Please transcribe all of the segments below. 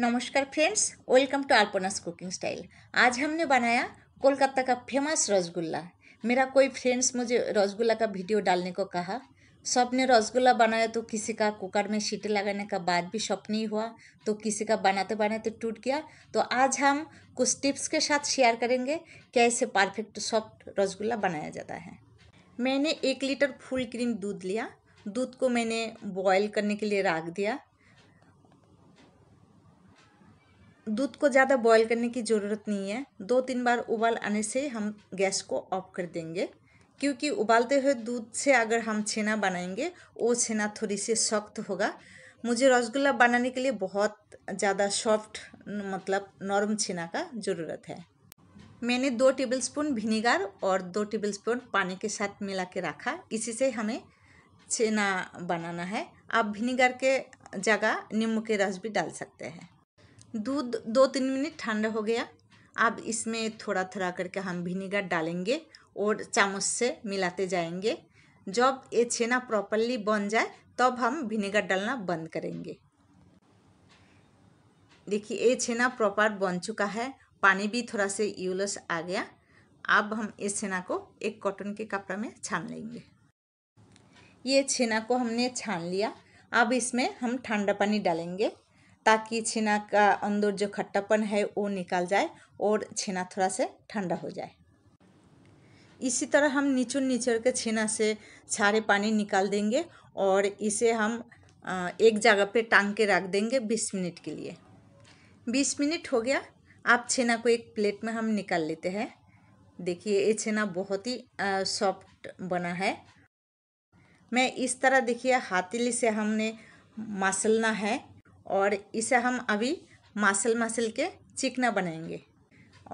नमस्कार friends welcome to Alpana's cooking style आज हमने बनाया कोलकाता का फेमस रसगुल्ला मेरा कोई फ्रेंड्स मुझे रसगुल्ला का वीडियो डालने को कहा सब ने रसगुल्ला बनाया तो किसी का कुकर में सीटी लगाने का बाद भी शॉप नहीं हुआ तो किसी का बनाते बनाते टूट गया तो आज हम कुछ टिप्स के साथ शेयर करेंगे कैसे परफेक्ट सॉफ्ट रसगुल्ला बनाया जाता है मैंने एक लीटर फुल क्रीम दूध लिया दूध को मैंने बॉयल करने के लिए रख दिया दूध को ज़्यादा बॉईल करने की ज़रूरत नहीं है दो तीन बार उबाल आने से हम गैस को ऑफ कर देंगे क्योंकि उबालते हुए दूध से अगर हम छेना बनाएंगे वो छेना थोड़ी सी सख्त होगा मुझे रसगुल्ला बनाने के लिए बहुत ज़्यादा सॉफ्ट मतलब नॉर्म छेना का ज़रूरत है मैंने दो टेबलस्पून विनेगर और दो टेबलस्पून पानी के साथ मिला के रखा इसी से हमें छेना बनाना है आप विनेगर के जगह नींबू के रस भी डाल सकते हैं दूध दो तीन मिनट ठंडा हो गया अब इसमें थोड़ा थोड़ा करके हम भिनेगर डालेंगे और चामच से मिलाते जाएंगे जब ये छेना प्रॉपरली बन जाए तब हम विनेगर डालना बंद करेंगे देखिए ये छेना प्रॉपर बन चुका है पानी भी थोड़ा से यूलस आ गया अब हम इस छेना को एक कॉटन के कपड़ा में छान लेंगे ये छेना को हमने छान लिया अब इसमें हम ठंडा पानी डालेंगे ताकि छेना का अंदर जो खट्टापन है वो निकल जाए और छेना थोड़ा से ठंडा हो जाए इसी तरह हम निचुर निचुर के छेना से सारे पानी निकाल देंगे और इसे हम एक जगह पे टांग के रख देंगे बीस मिनट के लिए बीस मिनट हो गया आप छेना को एक प्लेट में हम निकाल लेते हैं देखिए ये छेना बहुत ही सॉफ्ट बना है मैं इस तरह देखिए हाथीली से हमने मसलना है और इसे हम अभी मासल मासल के चिकना बनाएंगे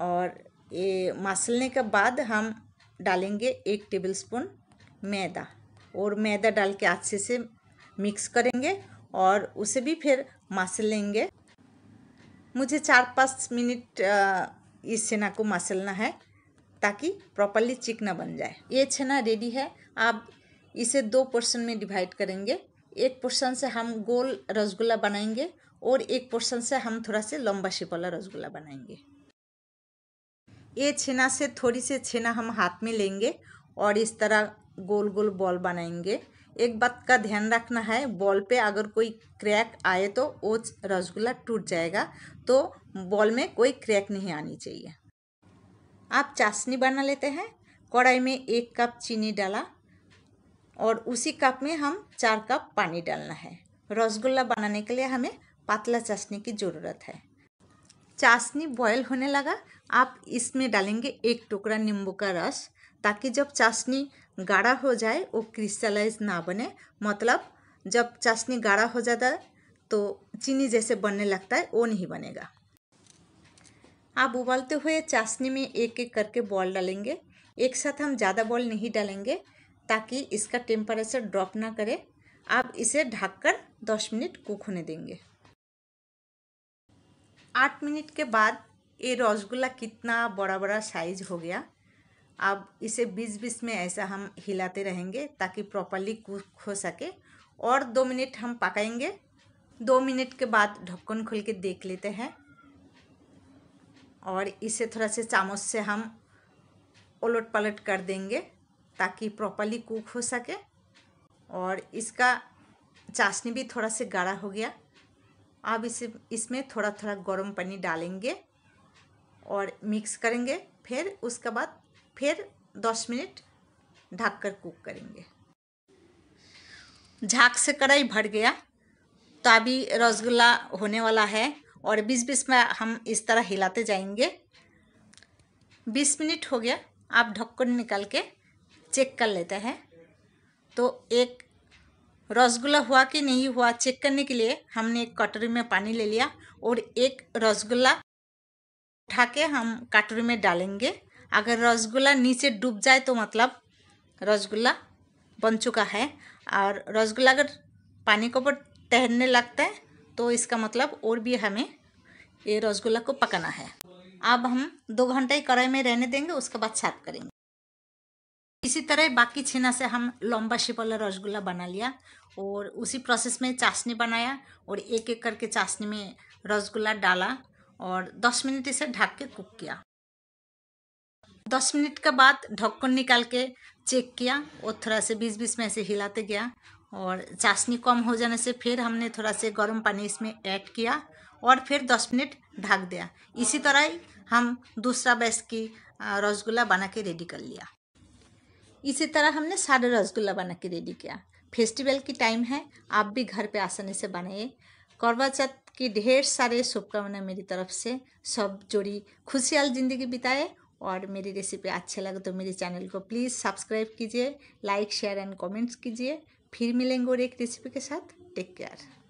और ये मसलने के बाद हम डालेंगे एक टेबलस्पून मैदा और मैदा डाल के अच्छे से मिक्स करेंगे और उसे भी फिर मसल लेंगे मुझे चार पाँच मिनट इस छेना को मसलना है ताकि प्रॉपरली चिकना बन जाए ये छेना रेडी है आप इसे दो पोर्शन में डिवाइड करेंगे एक पोर्शन से हम गोल रसगुल्ला बनाएंगे और एक पोर्शन से हम थोड़ा से लंबा शेप वाला रसगुल्ला बनाएंगे ये छेना से थोड़ी सी छेना हम हाथ में लेंगे और इस तरह गोल गोल बॉल बनाएंगे एक बात का ध्यान रखना है बॉल पे अगर कोई क्रैक आए तो वो रसगुल्ला टूट जाएगा तो बॉल में कोई क्रैक नहीं आनी चाहिए आप चाशनी बना लेते हैं कढ़ाई में एक कप चीनी डाला और उसी कप में हम चार कप पानी डालना है रसगुल्ला बनाने के लिए हमें पतला चाशनी की ज़रूरत है चाशनी बॉयल होने लगा आप इसमें डालेंगे एक टुकड़ा नींबू का रस ताकि जब चाशनी गाढ़ा हो जाए वो क्रिस्टलाइज ना बने मतलब जब चाशनी गाढ़ा हो जाता है तो चीनी जैसे बनने लगता है वो नहीं बनेगा आप उबालते हुए चाशनी में एक एक करके बॉल डालेंगे एक साथ हम ज़्यादा बॉल नहीं डालेंगे ताकि इसका टेम्परेचर ड्रॉप ना करे आप इसे ढककर 10 मिनट कुक होने देंगे 8 मिनट के बाद ये रसगुल्ला कितना बड़ा बड़ा साइज हो गया अब इसे बीच बीच में ऐसा हम हिलाते रहेंगे ताकि प्रॉपरली कुक हो सके और दो मिनट हम पकाएंगे दो मिनट के बाद ढक्कन खोल के देख लेते हैं और इसे थोड़ा से चामच से हम उलट पलट कर देंगे ताकि प्रॉपरली कुक हो सके और इसका चाशनी भी थोड़ा से गाढ़ा हो गया अब इसे इसमें थोड़ा थोड़ा गर्म पानी डालेंगे और मिक्स करेंगे फिर उसके बाद फिर दस मिनट ढक कर कुक करेंगे झाक से कढ़ाई भर गया तो अभी रसगुल्ला होने वाला है और बीस बीस में हम इस तरह हिलाते जाएंगे बीस मिनट हो गया आप ढक्कन निकाल के चेक कर लेते हैं तो एक रसगुल्ला हुआ कि नहीं हुआ चेक करने के लिए हमने एक कटोरी में पानी ले लिया और एक रसगुल्ला उठा के हम कटोरी में डालेंगे अगर रसगुल्ला नीचे डूब जाए तो मतलब रसगुल्ला बन चुका है और रसगुल्ला अगर पानी के ऊपर तैरने लगता है तो इसका मतलब और भी हमें ये रसगुल्ला को पकाना है अब हम दो घंटे कढ़ाई में रहने देंगे उसके बाद साफ करेंगे इसी तरह बाकी छीना से हम लंबा शेप वाला रसगुल्ला बना लिया और उसी प्रोसेस में चाशनी बनाया और एक एक करके चाशनी में रसगुल्ला डाला और दस मिनट इसे ढक के कुक किया दस मिनट के बाद ढक्कन निकाल के चेक किया और थोड़ा से बीच बीच में ऐसे हिलाते गया और चाशनी कम हो जाने से फिर हमने थोड़ा से गर्म पानी इसमें ऐड किया और फिर दस मिनट ढक दिया इसी तरह ही हम दूसरा बैस की रसगुल्ला बना के रेडी कर लिया इसी तरह हमने सारा रसगुल्ला बना के रेडी किया फेस्टिवल की टाइम है आप भी घर पे आसानी से बनाइए करवा चौथ की ढेर सारे शुभकामनाएं मेरी तरफ से सब जोड़ी खुशहाल ज़िंदगी बिताए और मेरी रेसिपी अच्छे लगे तो मेरे चैनल को प्लीज़ सब्सक्राइब कीजिए लाइक शेयर एंड कमेंट्स कीजिए फिर मिलेंगे और एक रेसिपी के साथ टेक केयर